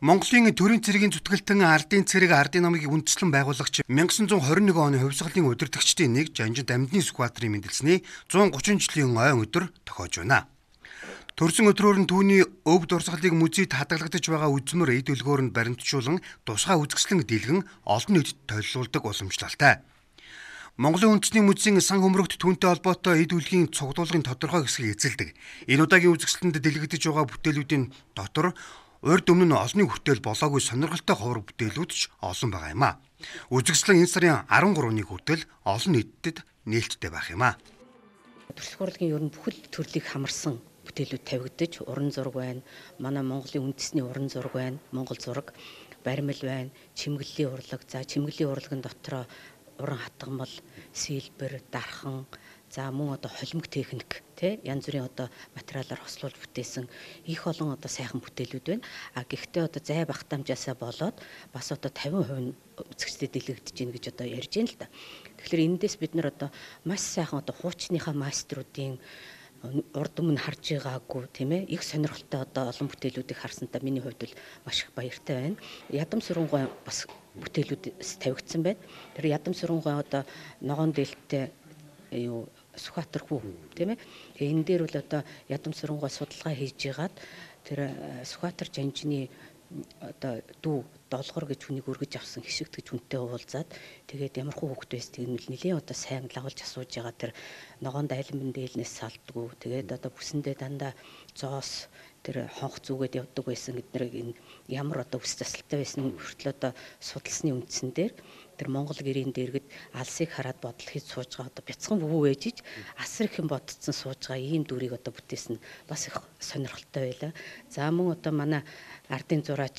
Монголын төрийн цэргийн зүтгэлтэн ардын цэрэг ардын намыг үндэслэн байгуулагч 1921 оны хувьсгалын удирдагчдын нэг Жанжид Амьдны Сүхбаатарын мэндэлснээ 130 жилийн ойн өдөр тохиож байна. Төрсөн өдрөөр нь түүний өвд урсгалыг музейд хадгалагдаж байгаа үзмөр эд өлгөөр нь баримтжуулан тусгай үзэсгэлэн дийлгэн олон нийтэд тойлуулдаг уламжлалтай. Монголын үндэсний музейн сан хөмрөгт түүнтэй холбоотой эд үлгийн цуглуулгын тодорхой хэсгийг эзэлдэг. Энэ удаагийн үзэсгэлэнд дэлгэгдэж байгаа бүтээлүүдийн дотор урд өмнө нь олонний хүртэл болоогүй сонирхолтой ховор бүтээлүүд ч олон байгаа юм а. Үзэгсэлэн энэ сарын 13-ны хүртэл олон нийтэд нээлттэй байх юм а. Төрөлх урлагийн ер нь бүхэл төрлийг хамарсан бүтээлүүд тавигдаж уран зураг байна. Манай Монголын үндэсний уран зураг байна. Монгол зураг, баримл байна, чимгэлийн урлаг. За чимгэлийн урлагын дотроо уран хатгамал, сэлбэр, дархан, За мөн одоо холимог техник тий янз бүрийн одоо материалаар хослуулж бүтээсэн их олон одоо сайхан бүтээлүүд байна. А гэхдээ одоо зай багтаамжаасаа болоод бас одоо 50% нь үзэгчдэд дэлгэгдэж гин гэж одоо ярьж байна л да. Тэгэхээр эндээс бид нар одоо маш сайхан одоо хуучныхаа маструудын урд өмнө харж байгаагүй тийм ээ их сонирхолтой одоо олон бүтээлүүдийг харсантаа миний хувьд бол маш их баяртай байна. Ядам сүрэнгой бас бүтээлүүд тавигдсан байна. Тэр ядам сүрэнгой одоо ногоон дээлтэй юу Сүхбаатар хүү тийм ээ. Тэгээ энэ дээр бол одоо ядам сурангуй судалгаа хийж ягаад тэр э, Сүхбаатар жанжины одоо дүү долгор гэж хүнийг өргөж авсан хишигтгэж хүнтэй уулзаад тэгээд ямар хүү хөвгт байсан тэр нь нэлээд одоо сайн лавлж асууж байгаа тэр ногоон дайлан бэндээлнээс салдггүй тэгээд одоо бүсэндээ дандаа зоос тэр хонх зүгээд явдаг байсан эднэрийг энэ ямар одоо үс засалтай байсан хүртэл одоо судалсны үндсэн дээр тэр Монгол гэрийн дэргэд алсыг хараад бодол хийж сууж байгаа одоо бяцхан бөвөө ээж иж асар их юм бодцсон сууж байгаа ийм дүрийг одоо бүтээсэн бас их сонирхолтой байлаа. За мөн одоо манай ардын зураач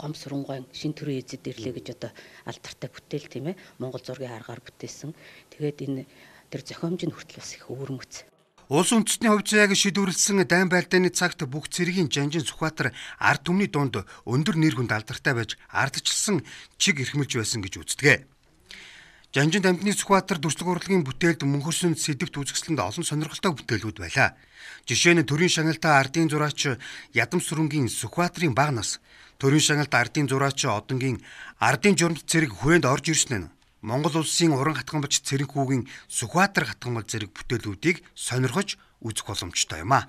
гом сүрэнгойн шин төрөө эзэд ирлээ гэж одоо алдартай бүтээл тийм ээ Монгол зургийн харгаар бүтээсэн. Тэгээд энэ тэр зохиомж нь хүртэл бас их өвөрмөц. Улс үндэстний хувьцааг шийдвэрлсэн дайн байлдааны цагт бүх цэргийн жанжин Сүхбаатар ард түмний дунд өндөр нэр хүнд алдартай байж ардчилсан чиг эрхэмлж байсан гэж үздэг. Жанжин тамтны Сүхбаатар дүрслэг урлагийн бүтээлд мөнхөрсөн сэдвт үзэсгэлэнд олон сонирхолтой бүтээлүүд байлаа. Жишээ нь төрийн шагналтаа ардын зураач Ядамс сүрэнгийн Сүхбаатарын баг нас, төрийн шагналт ардын зураач Одонгийн ардын журамт цэрэг хүрээнд орж ирсэн нь Монгол улсын уран хатгамбалч Цэрэнхүүгийн Сүхбаатар хатгамбал зэрэг бүтээлүүдийг сонирхож үзэх боломжтой юм аа.